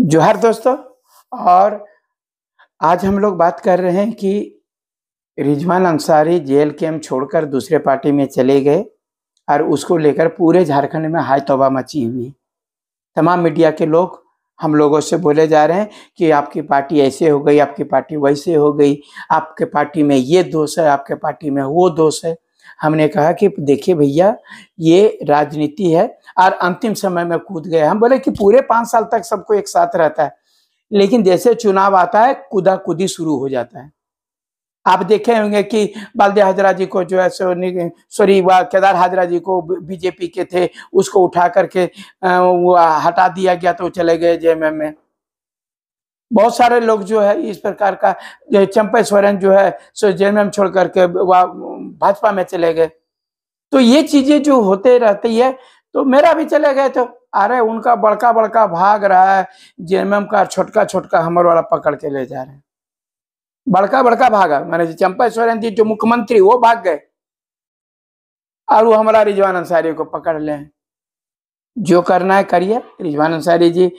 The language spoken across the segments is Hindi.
जोहार दोस्तों और आज हम लोग बात कर रहे हैं कि रिजवान अंसारी जेल कैम्प छोड़कर दूसरे पार्टी में चले गए और उसको लेकर पूरे झारखंड में हाय तोबा मची हुई तमाम मीडिया के लोग हम लोगों से बोले जा रहे हैं कि आपकी पार्टी ऐसे हो गई आपकी पार्टी वैसे हो गई आपके पार्टी में ये दोष है आपके पार्टी में वो दोष है हमने कहा कि देखिए भैया ये राजनीति है और अंतिम समय में कूद गए हम बोले कि पूरे पाँच साल तक सबको एक साथ रहता है लेकिन जैसे चुनाव आता है कुदा कुदी शुरू हो जाता है आप देखे होंगे कि बालदे हाजरा जी को जो है सॉरी केदार हाजरा जी को बीजेपी के थे उसको उठा करके वो हटा दिया गया तो चले गए जेएमएम में बहुत सारे लोग जो है इस प्रकार का चंपे सोरेन जो है सो जेएमएम छोड़ करके वह भाजपा में चले गए तो ये चीजें जो होते रहती है तो मेरा भी चले गए तो अरे उनका बड़का बड़का भाग रहा है जेएमएम का छोटका छोटका हमर वाला पकड़ के ले जा रहे हैं बड़का बड़का भागा मैंने चंपा सोरेन जी जो मुख्यमंत्री वो भाग गए और वो हमारा रिजवान अंसारी को पकड़ ले जो करना है करिए रिजवान अंसारी जी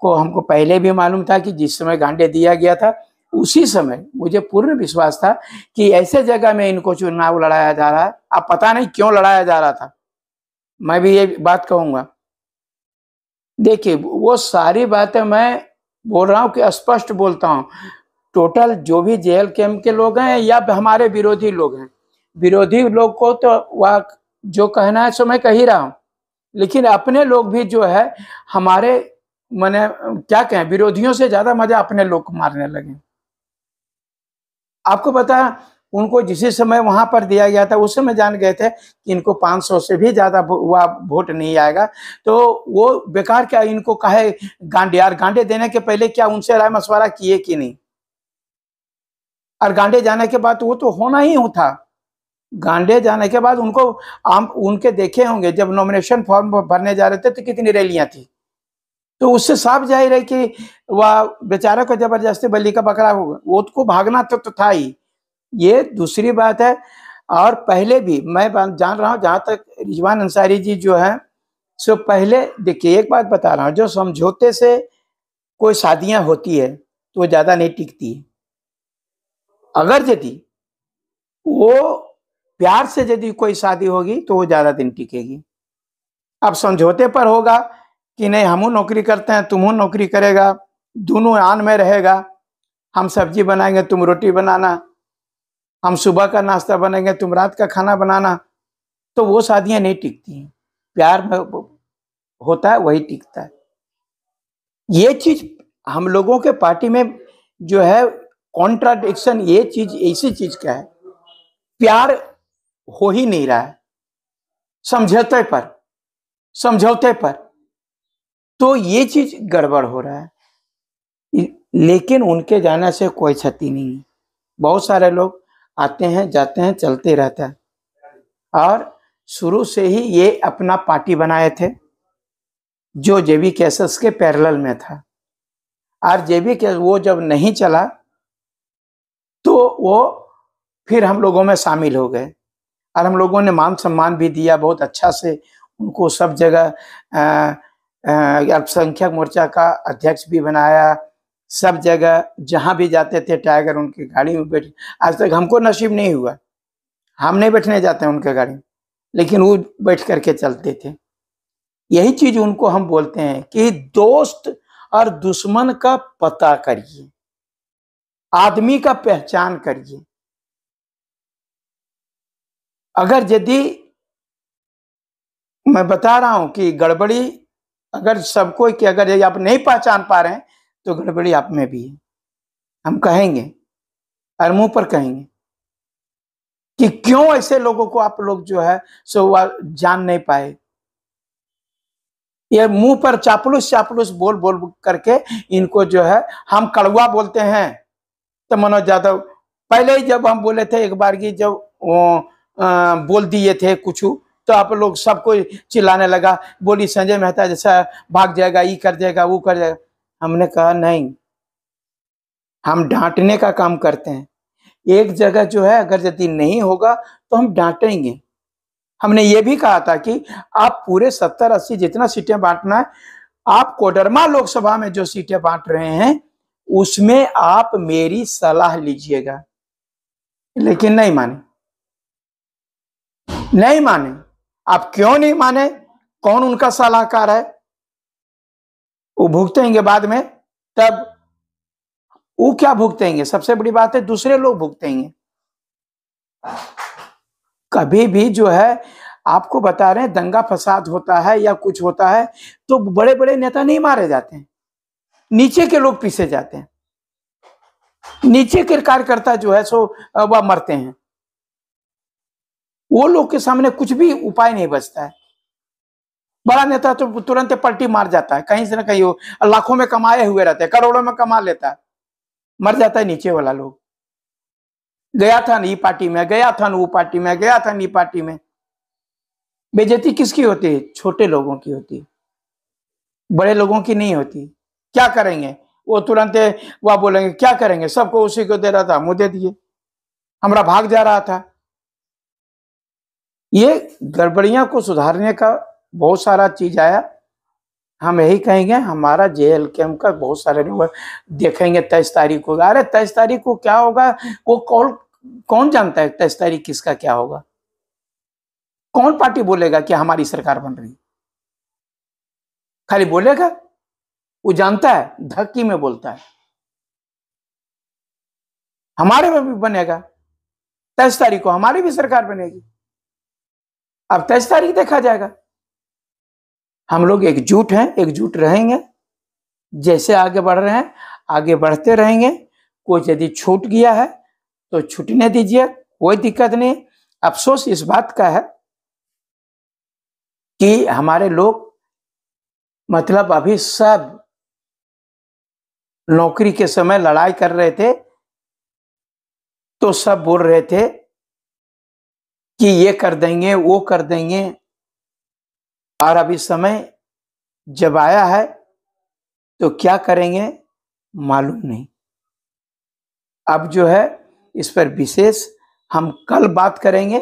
को हमको पहले भी मालूम था कि जिस समय गांडे दिया गया था उसी समय मुझे पूर्ण विश्वास था कि ऐसे जगह में इनको चुनाव लड़ाया जा रहा है अब पता नहीं क्यों लड़ाया जा रहा था मैं भी ये बात कहूंगा देखिए वो सारी बातें मैं बोल रहा हूं कि स्पष्ट बोलता हूँ टोटल जो भी जे कैम्प के लोग हैं या हमारे विरोधी लोग हैं विरोधी लोग को तो वह जो कहना है सो मैं कह ही रहा हूं लेकिन अपने लोग भी जो है हमारे मैंने क्या कहें विरोधियों से ज्यादा मजा अपने लोग को मारने लगे आपको पता उनको जिस समय वहां पर दिया गया था उस समय जान गए थे कि इनको 500 से भी ज्यादा हुआ वोट नहीं आएगा तो वो बेकार क्या इनको कहे गांडे यार गांडे देने के पहले क्या उनसे राय मशवरा किए कि नहीं और गांडे जाने के बाद वो तो होना ही था गांडे जाने के बाद उनको आम उनके देखे होंगे जब नॉमिनेशन फॉर्म भरने जा रहे थे तो कितनी रैलियां थी तो उससे साफ जाहिर है कि वह बेचारा को जबरदस्ती बलि का बकरा होगा वो तो भागना तो, तो था ही ये दूसरी बात है और पहले भी मैं जान रहा हूँ जहाँ तक रिजवान अंसारी जी जो है सो पहले देखिए एक बात बता रहा हूँ जो समझौते से कोई शादियां होती है तो वो ज़्यादा नहीं टिकती है अगर यदि वो प्यार से यदि कोई शादी होगी तो वो ज़्यादा दिन टिकेगी अब समझौते पर होगा कि नहीं हम नौकरी करते हैं तुम नौकरी करेगा दोनों आन में रहेगा हम सब्जी बनाएंगे तुम रोटी बनाना हम सुबह का नाश्ता बनाएंगे तुम रात का खाना बनाना तो वो शादियां नहीं टिकती हैं प्यार में होता है वही टिकता है ये चीज़ हम लोगों के पार्टी में जो है कॉन्ट्राडिक्शन ये चीज ऐसी चीज का है प्यार हो ही नहीं रहा है समझौते पर समझौते पर तो ये चीज गड़बड़ हो रहा है लेकिन उनके जाने से कोई क्षति नहीं है बहुत सारे लोग आते हैं जाते हैं चलते रहते हैं और शुरू से ही ये अपना पार्टी बनाए थे जो जेबी केसेस के पैरेलल में था और जेबी कैस वो जब नहीं चला तो वो फिर हम लोगों में शामिल हो गए और हम लोगों ने मान सम्मान भी दिया बहुत अच्छा से उनको सब जगह अल्पसंख्यक मोर्चा का अध्यक्ष भी बनाया सब जगह जहाँ भी जाते थे टाइगर उनकी गाड़ी में बैठ आज तक हमको नसीब नहीं हुआ हम नहीं बैठने जाते हैं उनके गाड़ी लेकिन वो बैठ करके चलते थे यही चीज उनको हम बोलते हैं कि दोस्त और दुश्मन का पता करिए आदमी का पहचान करिए अगर यदि मैं बता रहा हूं कि गड़बड़ी अगर सबको कि अगर ये आप नहीं पहचान पा रहे हैं तो गड़बड़ी आप में भी है हम कहेंगे और मुंह पर कहेंगे कि क्यों ऐसे लोगों को आप लोग जो है सो वह जान नहीं पाए ये मुंह पर चापलूस चापलूस बोल बोल करके इनको जो है हम कड़वा बोलते हैं तो मनोज यादव पहले ही जब हम बोले थे एक बार की जब बोल दिए थे कुछ तो आप लोग सबको चिल्लाने लगा बोली संजय मेहता जैसा भाग जाएगा ये कर जाएगा वो कर जाएगा हमने कहा नहीं हम डांटने का काम करते हैं एक जगह जो है अगर यदि नहीं होगा तो हम डांटेंगे हमने ये भी कहा था कि आप पूरे सत्तर अस्सी जितना सीटें बांटना है आप कोडरमा लोकसभा में जो सीटें बांट रहे हैं उसमें आप मेरी सलाह लीजिएगा लेकिन नहीं माने नहीं माने आप क्यों नहीं माने कौन उनका सलाहकार है वो भुगतेंगे बाद में तब वो क्या भुगतेंगे सबसे बड़ी बात है दूसरे लोग भुगतेंगे कभी भी जो है आपको बता रहे हैं दंगा फसाद होता है या कुछ होता है तो बड़े बड़े नेता नहीं मारे जाते हैं नीचे के लोग पीसे जाते हैं नीचे के कार्यकर्ता जो है सो वह मरते हैं वो लोग के सामने कुछ भी उपाय नहीं बचता है बड़ा नेता तो तुरंत पलटी मार जाता है कहीं से ना कहीं वो लाखों में कमाए हुए रहते हैं करोड़ों में कमा लेता है मर जाता है नीचे वाला लोग गया था ना पार्टी में गया था ना वो पार्टी में गया था नी पार्टी में बेजती किसकी होती है छोटे लोगों की होती है बड़े लोगों की नहीं होती क्या करेंगे वो तुरंत वह बोलेंगे क्या करेंगे सबको उसी को दे रहा था दे दिए हमारा भाग जा रहा था ये गड़बड़ियां को सुधारने का बहुत सारा चीज आया हम यही कहेंगे हमारा जे एल के एम का बहुत सारे लोग देखेंगे तेईस तारीख को अरे तेईस तारीख को क्या होगा वो कौन कौन जानता है तेईस तारीख किसका क्या होगा कौन पार्टी बोलेगा कि हमारी सरकार बन रही खाली बोलेगा वो जानता है धक्की में बोलता है हमारे में भी बनेगा तेईस तारीख को हमारी भी सरकार बनेगी अब तेईस तारीख देखा जाएगा हम लोग एकजुट हैं एकजुट रहेंगे जैसे आगे बढ़ रहे हैं आगे बढ़ते रहेंगे कोई यदि छूट गया है तो छुटने दीजिए कोई दिक्कत नहीं अफसोस इस बात का है कि हमारे लोग मतलब अभी सब नौकरी के समय लड़ाई कर रहे थे तो सब बोल रहे थे कि ये कर देंगे वो कर देंगे और अभी समय जब आया है तो क्या करेंगे मालूम नहीं अब जो है इस पर विशेष हम कल बात करेंगे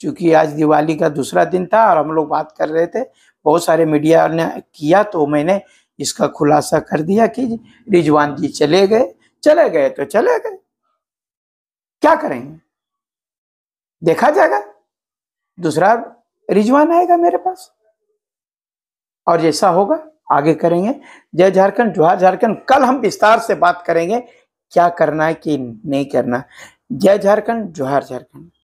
क्योंकि आज दिवाली का दूसरा दिन था और हम लोग बात कर रहे थे बहुत सारे मीडिया ने किया तो मैंने इसका खुलासा कर दिया कि रिजवान जी चले गए चले गए तो चले गए क्या करेंगे देखा जाएगा दूसरा रिजवान आएगा मेरे पास और जैसा होगा आगे करेंगे जय झारखंड जोहार झारखंड कल हम विस्तार से बात करेंगे क्या करना है कि नहीं करना जय झारखंड जोहार झारखंड